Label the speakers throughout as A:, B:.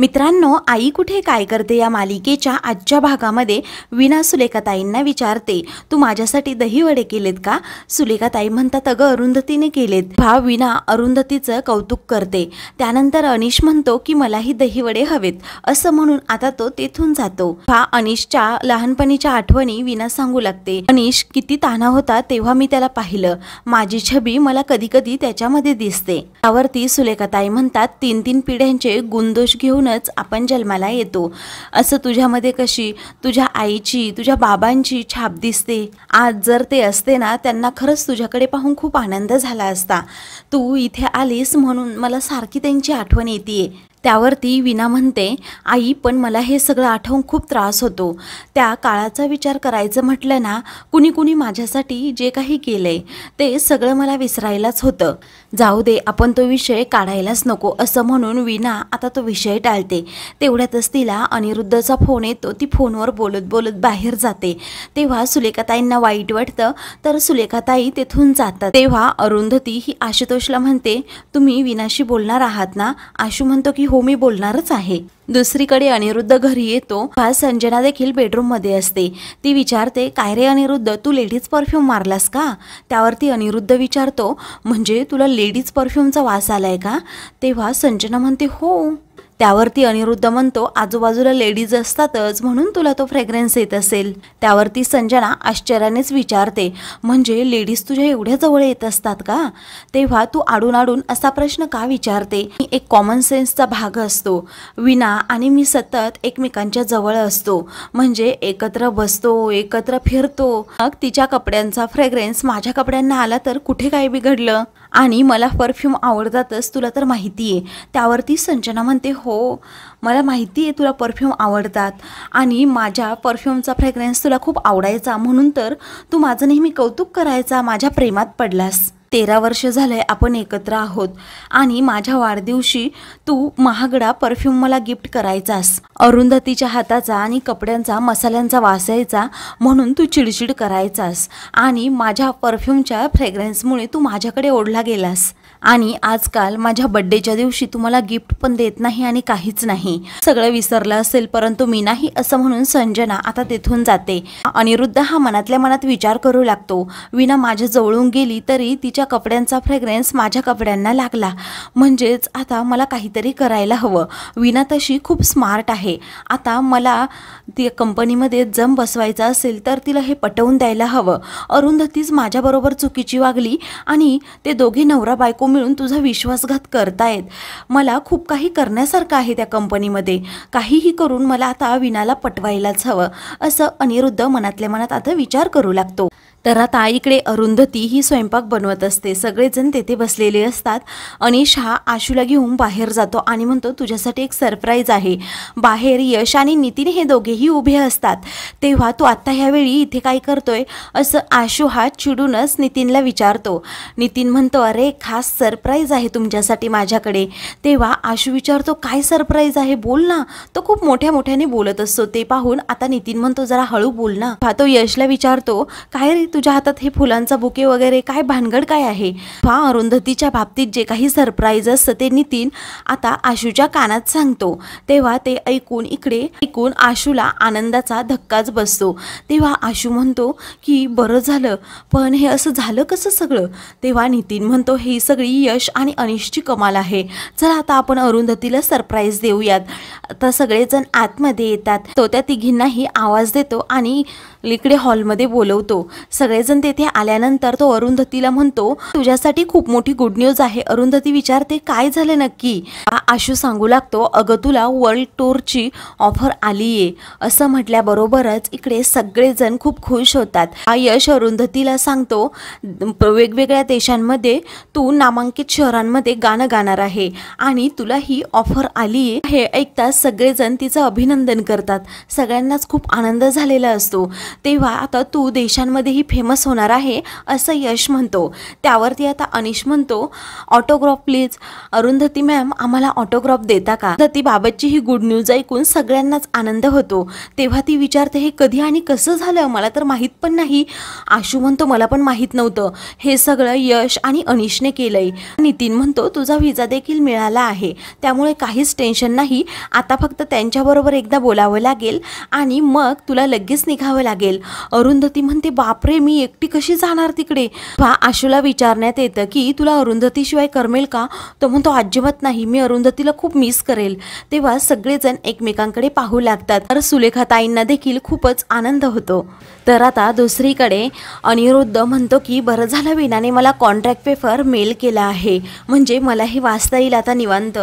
A: मित्रांनो आई कुठे काय करते या मालिकेच्या आजच्या भागामध्ये विना सुलेखाताईंना विचारते तू माझ्यासाठी दही वडे केलेत का सुलेखाताई म्हणतात अगं अरुंधतीने केलेत भाव विना अरुंधतीचं कौतुक करते त्यानंतर अनिश म्हणतो की मलाही दहीवडे हवेत असं म्हणून आता तो तेथून जातो भा अनिशच्या लहानपणीच्या आठवणी विना सांगू लागते अनिश किती ताना होता तेव्हा मी त्याला पाहिलं माझी छबी मला कधी कधी त्याच्यामध्ये दिसते त्यावरती सुलेखाताई म्हणतात तीन तीन पिढ्यांचे गुणदोष घेऊन घेऊनच आपण जन्माला येतो असं तुझ्यामध्ये कशी तुझ्या आईची तुझ्या बाबांची छाप दिसते आज जर ते असते ना त्यांना खरंच तुझ्याकडे पाहून खूप आनंद झाला असता तू इथे आलीस म्हणून मला सारखी त्यांची आठवण येते त्यावरती विना म्हणते आई पण मला हे सगळं आठवून खूप त्रास होतो त्या काळाचा विचार करायचं म्हटलं ना कुणी कुणी माझ्यासाठी जे काही केलंय ते सगळं मला विसरायलाच होतं जाऊ दे आपण तो विषय काढायलाच नको असं म्हणून विना आता तो विषय टाळते तेवढ्यातच तिला अनिरुद्धचा फोन येतो ती फोनवर बोलत बोलत बाहेर जाते तेव्हा सुलेखाताईंना वाईट वाटतं तर सुलेखाताई तेथून जातात तेव्हा अरुंधती ही आशुतोषला म्हणते तुम्ही विनाशी बोलणार आहात ना आशू म्हणतो की हो मी बोलणारच आहे दुसरीकडे अनिरुद्ध घरी येतो संजना देखील मध्ये असते ती विचारते काय रे अनिरुद्ध तू लेडीज परफ्यूम मारलास का त्यावरती अनिरुद्ध विचारतो म्हणजे तुला लेडीज परफ्यूमचा वास आलाय का तेव्हा संजना म्हणते हो त्यावरती अनिरुद्ध म्हणतो आजूबाजूला लेडीज असतातच म्हणून तुला तो फ्रेग्रन्स येत असेल त्यावरती संजना आश्चर्यानेच विचारते म्हणजे लेडीज तुझ्या एवढ्या जवळ येत असतात का तेव्हा तू आडून आडून असा प्रश्न का विचारते एक कॉमन सेन्सचा भाग असतो विना आणि मी सतत एकमेकांच्या जवळ असतो म्हणजे एकत्र बसतो एकत्र फिरतो मग तिच्या कपड्यांचा फ्रेग्रेन्स माझ्या कपड्यांना आला तर कुठे काय बिघडलं आणि मला परफ्यूम आवडतातच तुला तर माहिती आहे त्यावरती संजना म्हणते हो मला माहिती आहे तुला परफ्यूम आवडतात आणि माझ्या परफ्यूमचा फ्रेग्रन्स तुला खूप आवडायचा म्हणून तर तू माझं नेहमी कौतुक करायचा माझ्या प्रेमात पडलास तेरा वर्ष झालंय आपण एकत्र आहोत आणि माझ्या वाढदिवशी तू महागडा परफ्यूम मला गिफ्ट करायचास अरुंधतीच्या हाताचा आणि कपड्यांचा मसाल्यांचा वास यायचा म्हणून तू चिडचिड करायचास आणि माझ्या परफ्यूमच्या फ्रेग्रन्समुळे तू माझ्याकडे ओढला गेलास आणि आजकाल माझ्या बड्डेच्या दिवशी तुम्हाला गिफ्ट पण देत नाही आणि काहीच नाही सगळं विसरलं असेल परंतु मी नाही असं म्हणून संजना आता तेथून जाते अनिरुद्ध हा मनातल्या मनात विचार करू लागतो विना माझ्या जवळून गेली तरी तिच्या कपड्यांचा फ्रेग्रेन्स माझ्या कपड्यांना लागला म्हणजेच आता मला काहीतरी करायला हवं विना तशी खूप स्मार्ट आहे आता मला ती कंपनीमध्ये जम बसवायचा असेल तर तिला हे पटवून द्यायला हवं अरुंधतीच माझ्याबरोबर चुकीची वागली आणि ते दोघे नवरा बायको मिळून तुझा विश्वासघात करतायत मला खूप काही करण्यासारखं आहे त्या कंपनीमध्ये काहीही करून मला आता विनाला पटवायलाच हवं असं अनिरुद्ध मनातल्या मनात आता विचार करू लागतो तर आता इकडे अरुंधती ही स्वयंपाक बनवत असते सगळेजण तेथे बसलेले असतात अनिश हा आशूला घेऊन बाहेर जातो आणि म्हणतो तुझ्यासाठी एक सरप्राईज आहे बाहेर यश आणि नितीन हे दोघेही उभे असतात तेव्हा तू आत्ता ह्यावेळी इथे काय करतोय असं आशू हा चिडूनच नितीनला विचारतो नितीन म्हणतो अरे खास सरप्राईज आहे तुमच्यासाठी माझ्याकडे तेव्हा आशू विचारतो काय सरप्राईज आहे बोल ना तो खूप मोठ्या मोठ्याने बोलत असतो ते पाहून आता नितीन म्हणतो जरा हळू बोल ना हा तो यशला विचारतो काय तुझ्या हातात हे फुलांचा बुके वगैरे काय भानगड काय आहे हा अरुंधतीच्या बाबतीत जे काही सरप्राईज असतं ते नितीन आता आशूच्या कानात सांगतो तेव्हा ते ऐकून इकडे ऐकून आशूला आनंदाचा धक्काच बसतो तेव्हा आशू म्हणतो की बरं झालं पण हे असं झालं कसं सगळं तेव्हा नितीन म्हणतो हे सगळी यश आणि अनिशची कमाल आहे चला आता आपण अरुंधतीला सरप्राईज देऊयात आता सगळेजण आतमध्ये येतात तो त्या तिघींनाही आवाज देतो आणि लिकडे हॉलमध्ये बोलवतो सगळेजण तेथे आल्यानंतर तो अरुंधतीला म्हणतो तुझ्यासाठी खूप मोठी गुड न्यूज आहे अरुंधती विचारते काय झाले नक्की आशू सांगू लागतो अगं तुला वर्ल्ड टूरची ऑफर आली आहे असं म्हटल्याबरोबरच इकडे सगळेजण खूप खुश होतात हा यश अरुंधतीला सांगतो वेगवेगळ्या देशांमध्ये तू नामांकित शहरांमध्ये गाणं गाणार आहे आणि तुला ही ऑफर आली आहे हे ऐकताच सगळेजण तिचं अभिनंदन करतात सगळ्यांनाच खूप आनंद झालेला असतो तेव्हा आता तू देशांमध्येही फेमस होणार आहे असं यश म्हणतो त्यावरती आता अनिश म्हणतो ऑटोग्राफ प्लीज अरुंधती मॅम आम्हाला ऑटोग्राफ देता का ती बाबतची ही गुड न्यूज ऐकून सगळ्यांनाच आनंद होतो तेव्हा ती विचारते हे कधी आणि कसं झालं मला तर माहीत पण नाही आशू म्हणतो मला पण माहीत नव्हतं हे सगळं यश आणि अनिशने केलंय नितीन म्हणतो तुझा विजा देखील मिळाला आहे त्यामुळे काहीच टेन्शन नाही आता फक्त त्यांच्याबरोबर एकदा बोलावं लागेल आणि मग तुला लगेच निघावं लागेल अरुंधती म्हणते बापरे मी एकटी कशी जाणार तिकडे आशूला विचारण्यात येतं की तुला अरुंधतीशिवाय करमेल का तो म्हणतो अजिबात नाही मी अरुंधती तिला खूप मिस करेल तेव्हा सगळेजण एकमेकांकडे पाहू लागतात तर सुलेखाताईंना देखील खूपच आनंद होतो तर आता दुसरीकडे अनिरुद्ध म्हणतो की बरं झालं विनाने मला कॉन्ट्रॅक्ट पेपर मेल केला आहे म्हणजे मला हे वाचता येईल आता निवांत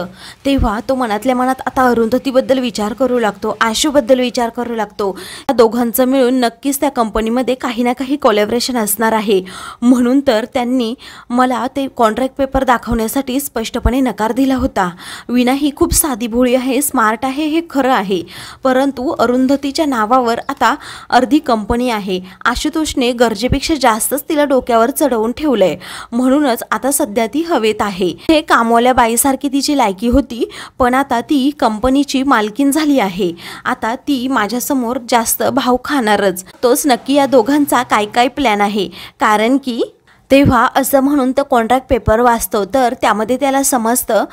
A: तेव्हा तो मनातल्या मनात आता अरुंधतीबद्दल विचार करू लागतो आशूबद्दल विचार करू लागतो त्या दोघांचं मिळून नक्कीच त्या कंपनीमध्ये काही ना काही कॉलॅबरेशन असणार आहे म्हणून तर त्यांनी मला ते कॉन्ट्रॅक्ट पेपर दाखवण्यासाठी स्पष्टपणे नकार दिला होता विना ही खूप साधी भोळी आहे स्मार्ट आहे हे खरं आहे परंतु अरुंधतीच्या नावावर आता अर्धी कंपनी आहे आशुतोषने गरजेपेक्षा जास्तच तिला डोक्यावर चढवून ठेवलंय म्हणूनच आता सध्या ती हवेत आहे हे कामवल्या बाईसारखी तिची लायकी होती पण आता ती कंपनीची मालकीन झाली आहे आता ती माझ्यासमोर जास्त भाव खाणारच तोच नक्की या दोघांचा काय काय प्लॅन आहे कारण की तेव्हा असं म्हणून तो कॉन्ट्रॅक्ट पेपर वाचतो तर त्यामध्ये त्याला समजतं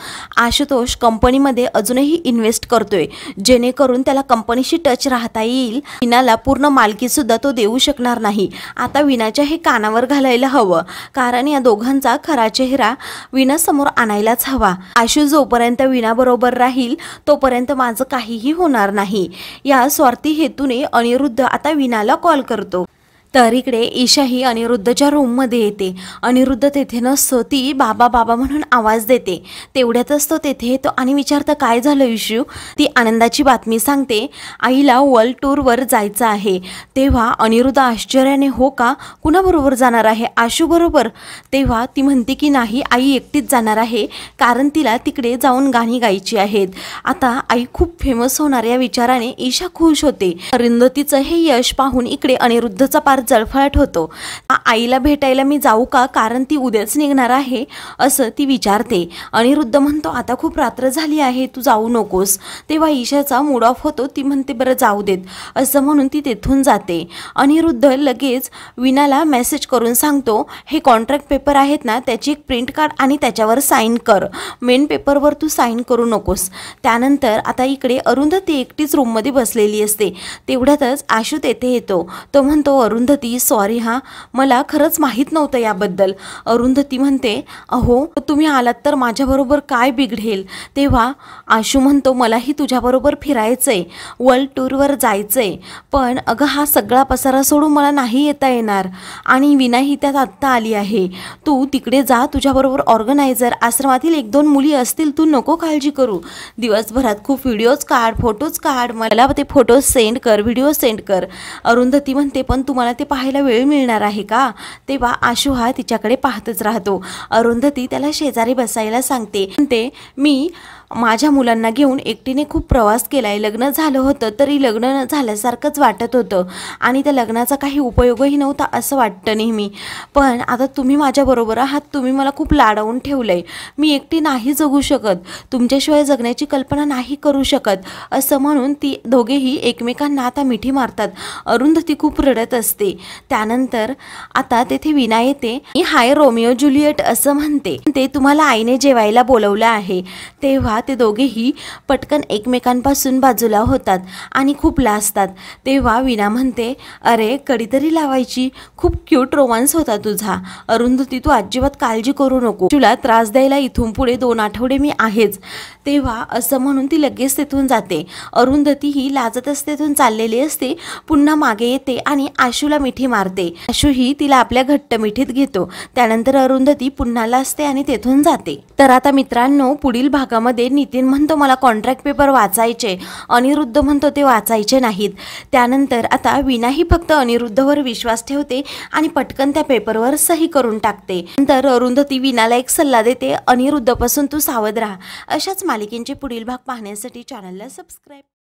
A: आशुतोष कंपनीमध्ये अजूनही इन्व्हेस्ट करतोय जेणेकरून त्याला कंपनीशी टच राहता येईल विनाला पूर्ण मालकीसुद्धा तो देऊ शकणार नाही आता विनाच्या हे कानावर घालायला हवं कारण या दोघांचा खरा चेहरा विनासमोर आणायलाच हवा आशु जोपर्यंत विनाबरोबर राहील तोपर्यंत माझं काहीही होणार नाही या स्वार्थी हेतूने अनिरुद्ध आता विनाला कॉल करतो तर इकडे ईशाही अनिरुद्धच्या रूममध्ये येते अनिरुद्ध तेथे नसतो ती बाबा बाबा म्हणून आवाज देते तेवढ्यातच तो तेथे तो आणि विचारतं काय झालं इशू ती आनंदाची बातमी सांगते आईला वर्ल्ड टूरवर जायचं आहे तेव्हा अनिरुद्ध आश्चर्याने हो का कुणाबरोबर जाणार आहे बरोबर तेव्हा ती म्हणते की नाही आई एकटीच जाणार आहे कारण तिला तिकडे जाऊन गाणी गायची आहेत आता आई खूप फेमस होणार या विचाराने ईशा खुश होते अरिंदतीचं हे यश पाहून इकडे अनिरुद्धचा पार जळफळाट होतो आईला भेटायला मी जाऊ का कारण ती उद्याच निघणार आहे असं ती विचारते अनिरुद्ध म्हणतो आता खूप रात्र झाली आहे तू जाऊ नकोस तेव्हा ईशाचा मूड ऑफ होतो ती म्हणते बरं जाऊ देत असं म्हणून ती तेथून जाते अनिरुद्ध लगेच विनाला मेसेज करून सांगतो हे कॉन्ट्रॅक्ट पेपर आहेत ना त्याची एक प्रिंट काढ आणि त्याच्यावर साईन कर मेन पेपरवर तू साईन करू नकोस त्यानंतर आता इकडे ती एकटीच रूममध्ये बसलेली असते तेवढ्यातच आशू तेथे येतो तो म्हणतो अरुंध अरुंधती सॉरी हा मला खरंच माहीत नव्हतं याबद्दल अरुंधती म्हणते अहो तुम्ही आलात तर माझ्याबरोबर काय बिघडेल तेव्हा आशू म्हणतो मलाही तुझ्याबरोबर फिरायचं आहे वर्ल्ड टूरवर जायचं आहे पण अगं हा सगळा पसारा सोडून मला नाही येता येणार आणि विनाही त्यात आत्ता आली आहे तू तिकडे जा तुझ्याबरोबर ऑर्गनायझर आश्रमातील एक दोन मुली असतील तू नको काळजी करू दिवसभरात खूप व्हिडिओज काढ फोटोज काढ मला ते फोटोज सेंड कर व्हिडिओ सेंड कर अरुंधती म्हणते पण तुम्हाला ते पाहायला वेळ मिळणार आहे का तेव्हा आशू हा तिच्याकडे पाहतच राहतो अरुंधती त्याला शेजारी बसायला सांगते म्हणते मी माझ्या मुलांना घेऊन एकटीने खूप प्रवास केला आहे लग्न झालं होतं तरी लग्न झाल्यासारखंच वाटत होतं आणि त्या लग्नाचा काही उपयोगही नव्हता असं वाटतं नेहमी पण आता तुम्ही माझ्याबरोबर आहात तुम्ही मला खूप लाडवून ठेवलं आहे मी एकटी नाही जगू शकत तुमच्याशिवाय जगण्याची कल्पना नाही करू शकत असं म्हणून ती दोघेही एकमेकांना आता मिठी मारतात अरुंधती खूप रडत असते त्यानंतर आता तेथे विना येते हाय रोमिओ ज्युलिएट असं म्हणते ते तुम्हाला आईने जेवायला बोलवलं आहे तेव्हा ते दोघेही पटकन एकमेकांपासून बाजूला होतात आणि खूप लाजतात तेव्हा विना म्हणते अरे कडीतरी लावायची खूप क्यूट रोमांस होता तुझा अरुंधती तू अजिबात काळजी करू नको तुला त्रास द्यायला इथून पुढे दोन आठवडे मी आहेच तेव्हा असं म्हणून ती लगेच तेथून जाते अरुंधती ही लाजतच तिथून चाललेली असते पुन्हा मागे येते आणि आशूला मिठी मारते ही तिला आपल्या घट्ट मिठीत घेतो त्यानंतर अरुंधती पुन्हा लाजते आणि तेथून जाते तर आता मित्रांनो पुढील भागामध्ये नितीन म्हणतो मला कॉन्ट्रॅक्ट पेपर वाचायचे अनिरुद्ध म्हणतो ते वाचायचे नाहीत त्यानंतर आता विनाही फक्त अनिरुद्धवर विश्वास ठेवते आणि पटकन त्या पेपरवर सही करून टाकते नंतर अरुंधती विनाला एक सल्ला देते अनिरुद्धपासून तू सावध राहा अशाच मालिकेंचे पुढील भाग पाहण्यासाठी चॅनलला सबस्क्राईब